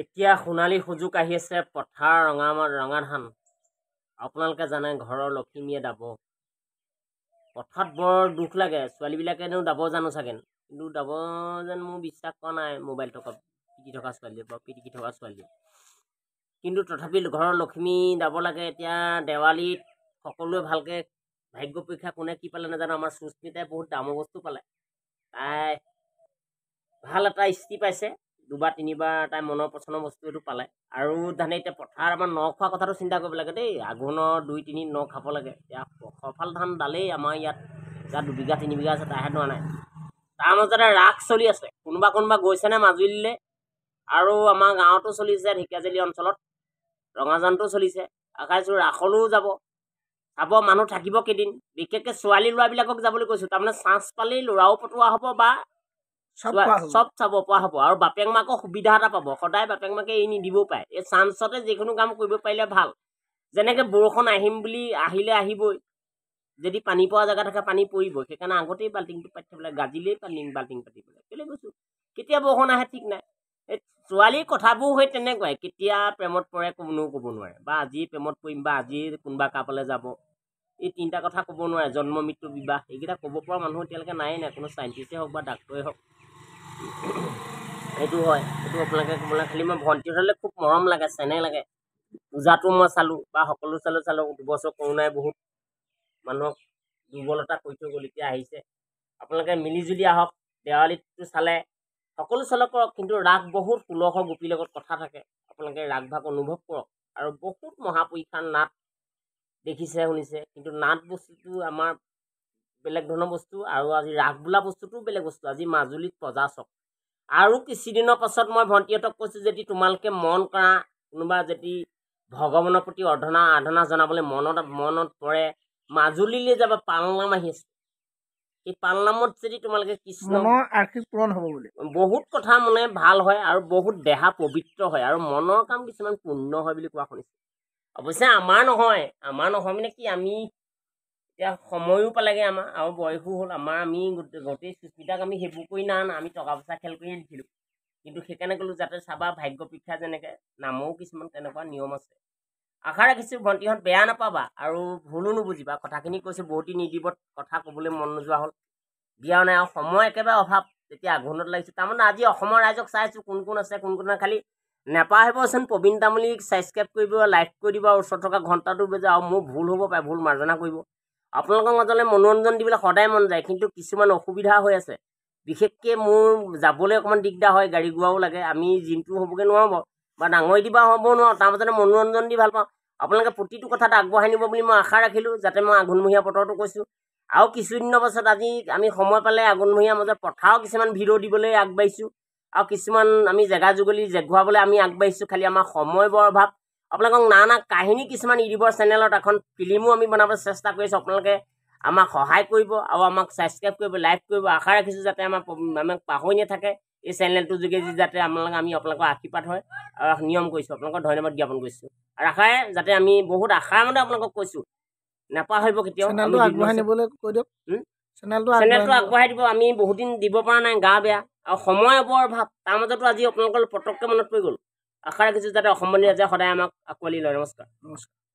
এতিয়া সোণালী সুযোগ আহি আছে পথাৰ ৰঙা ৰঙা ধান আপোনালোকে জানে ঘৰৰ লখিমীয়ে দাব পথাৰত বৰ দুখ লাগে ছোৱালীবিলাকেনো দাব জানো চাগে কিন্তু দাব যেন মোৰ বিশ্বাস কৰা নাই মোবাইল থকা পিটি থকা ছোৱালীয়ে বা পিটিকি থকা ছোৱালীয়ে কিন্তু তথাপি ঘৰৰ লখিমী দাব লাগে এতিয়া দেৱালীত সকলোৱে ভালকৈ ভাগ্য পৰীক্ষা কোনে কি পালে নাজানো আমাৰ সুস্মিতাই বহুত ডাঙৰ বস্তু পালে তাই ভাল এটা ইস্ত্ৰি পাইছে দুবাৰ তিনিবাৰ তাই মনৰ পচন্দৰ বস্তু এইটো পালে আৰু জানে এতিয়া পথাৰ আমাৰ ন খোৱা কথাটো চিন্তা কৰিব লাগে দেই আঘোণৰ দুই তিনি ন খাব লাগে এতিয়া সফাল ধান ডালেই আমাৰ ইয়াত যা দুবিঘা তিনিবিঘা আছে তাইহে ধোৱা নাই তাৰ মাজতে ৰাস চলি আছে কোনোবা কোনোবা গৈছেনে মাজুলীলৈ আৰু আমাৰ গাঁৱতো চলিছে ঢেকিয়াজালি অঞ্চলত ৰঙাজানটো চলিছে আশাইছোঁ ৰাসলৈও যাব চাব মানুহ থাকিব কেইদিন বিশেষকৈ ছোৱালী ল'ৰাবিলাকক যাবলৈ কৈছোঁ তাৰমানে চাঞ্চ পালেই ল'ৰাও পটোৱা হ'ব বা চব চাব পৰা হ'ব আৰু বাপেক মাকৰ সুবিধা এটা পাব সদায় বাপেক মাকে এই নিদিব পাৰে এই চাঞ্চতে যিকোনো কাম কৰিব পাৰিলে ভাল যেনেকে বৰষুণ আহিম বুলি আহিলে আহিবই যদি পানী পোৱা জেগা থাকে পানী পৰিব সেইকাৰণে আগতেই বাল্টিংটো পাতি থ'ব লাগে গাজিলেই পানী বাল্টিং পাতিব লাগে কেলৈ কৈছোঁ কেতিয়া বৰষুণ আহে ঠিক নাই এই ছোৱালীৰ কথাবোৰ সেই তেনেকুৱাই কেতিয়া প্ৰেমত পৰে কোনো ক'ব নোৱাৰে বা আজিয়ে প্ৰেমত পৰিম বা আজিয়ে কোনোবা কাপালে যাব এই তিনিটা কথা ক'ব নোৱাৰে জন্ম মৃত্যু বিবাহ এইকেইটা ক'ব পৰা মানুহ এতিয়ালৈকে নাই নাই কোনো চাইণ্টিষ্টেই হওক বা ডাক্তৰেই হওক এইটো হয় এইটো আপোনালোকে ক'বলৈ খালি মই ভণ্টি ভণ্টিহঁতলৈ খুব মৰম লাগে চেনেহ লাগে পূজাটো মই চালোঁ বা সকলো চালোঁ চালোঁ দুবছৰ কৰোণাই বহুত মানুহক দুৰ্বলতা কৰি থৈ গ'ল এতিয়া আহিছে আপোনালোকে মিলিজুলি আহক দেৱালীটো চালে সকলো চালে কৰক কিন্তু ৰাগ বহুত ষোলশ গোপীৰ লগত কথা থাকে আপোনালোকে ৰাগ ভাগ অনুভৱ কৰক আৰু বহুত মহাপুৰুষাৰ নাট দেখিছে শুনিছে কিন্তু নাট বস্তুটো আমাৰ বেলেগ ধৰণৰ বস্তু আৰু আজি ৰাস বোলা বস্তুটোও বেলেগ বস্তু আজি মাজুলীত প্ৰজা চক আৰু কিছুদিনৰ পাছত মই ভণ্টিহঁতক কৈছোঁ যদি তোমালোকে মন কৰা কোনোবা যদি ভগৱানৰ প্ৰতি অৰ্ধনা আৰাধনা জনাবলৈ মনত মনত পৰে মাজুলীলৈ যাবা পালনাম আহি আছে সেই পালনামত যদি তোমালোকে কৃষ্ণ পূৰণ হ'ব বুলি বহুত কথা মানে ভাল হয় আৰু বহুত দেহা পবিত্ৰ হয় আৰু মনৰ কাম কিছুমান পূৰ্ণ হয় বুলি কোৱা শুনিছোঁ অৱশ্যে আমাৰ নহয় আমাৰ নহয় মানে কি আমি এতিয়া সময়ো পালেগৈ আমাৰ আৰু বয়সো হ'ল আমাৰ আমি গোটেই গোটেই চুচিটাক আমি সেইবোৰ কৰি না আমি টকা পইচা খেল কৰিয়ে দিছিলোঁ কিন্তু সেইকাৰণে ক'লোঁ যাতে চাবা ভাগ্য পৰীক্ষা যেনেকৈ নামৰো কিছুমান তেনেকুৱা নিয়ম আছে আশা ৰাখিছোঁ ভণ্টিহঁত বেয়া নাপাবা আৰু ভুলো নুবুজিবা কথাখিনি কৈছোঁ বহুতি নিদিবত কথা ক'বলৈ মন নোযোৱা হ'ল দিয়া নাই আৰু সময় একেবাৰে অভাৱ তেতিয়া আঘোণত লাগিছোঁ তাৰমানে আজি অসমৰ ৰাইজক চাইছোঁ কোন কোন আছে কোন কোন খালী নেপাহৰিবচোন প্ৰবীণ তামুলীক ছাবস্ক্ৰাইব কৰিব লাইক কৰি দিব আৰু ওচৰত থকা ঘণ্টাটো বেজে আৰু মোৰ ভুল হ'ব পাৰে ভুল মাৰ্জনা কৰিব আপোনালোকৰ মাজলৈ মনোৰঞ্জন দিবলৈ সদায় মন যায় কিন্তু কিছুমান অসুবিধা হৈ আছে বিশেষকৈ মোৰ যাবলৈ অকণমান দিগদাৰ হয় গাড়ী গোৱাও লাগে আমি জিমটো হ'বগৈ নোৱাৰোঁ বাৰু বা ডাঙৰ দিবা হ'ব নোৱাৰোঁ তাৰ মাজতে মনোৰঞ্জন দি ভাল পাওঁ আপোনালোকে প্ৰতিটো কথাত আগবঢ়াই নিব বুলি মই আশা ৰাখিলোঁ যাতে মই আঘোণমহীয়া বতৰটো কৈছোঁ আৰু কিছুদিনৰ পাছত আজি আমি সময় পালে আঘোণমহীয়া মাজত পথাৰো কিছুমান ভিৰ দিবলৈ আগবাঢ়িছোঁ আৰু কিছুমান আমি জেগা যুগলি জেগুৱাবলৈ আমি আগবাঢ়িছোঁ খালী আমাৰ সময় বৰ অভাৱ আপোনালোকক নানা কাহিনী কিছুমান ইউটিউবৰ চেনেলত এখন ফিল্মো আমি বনাবলৈ চেষ্টা কৰিছোঁ আপোনালোকে আমাক সহায় কৰিব আৰু আমাক ছাবস্ক্ৰাইব কৰিব লাইক কৰিব আশা ৰাখিছোঁ যাতে আমাৰ আমাক পাহৰি নাথাকে এই চেনেলটোৰ যোগেদি যাতে আপোনালোকে আমি আপোনালোকৰ আশীৰ্বাদ হয় আৰু নিয়ম কৰিছোঁ আপোনালোকক ধন্যবাদ জ্ঞাপন কৰিছোঁ আৰু আশাৰে যাতে আমি বহুত আশাৰ মতে আপোনালোকক কৈছোঁ নাপাহৰিব কেতিয়াও চেনেলটো আগবঢ়াই দিব আমি বহুত দিন দিব পৰা নাই গা বেয়া আৰু সময় বৰ অভাৱ তাৰ মাজতো আজি আপোনালোকৰ পটককৈ মনত পৰি গ'ল আশা ৰাখিছোঁ যাতে অসমবন্দী ৰাজ্যে সদায় আমাক আঁকোৱালি লয় নমস্কাৰ নমস্কাৰ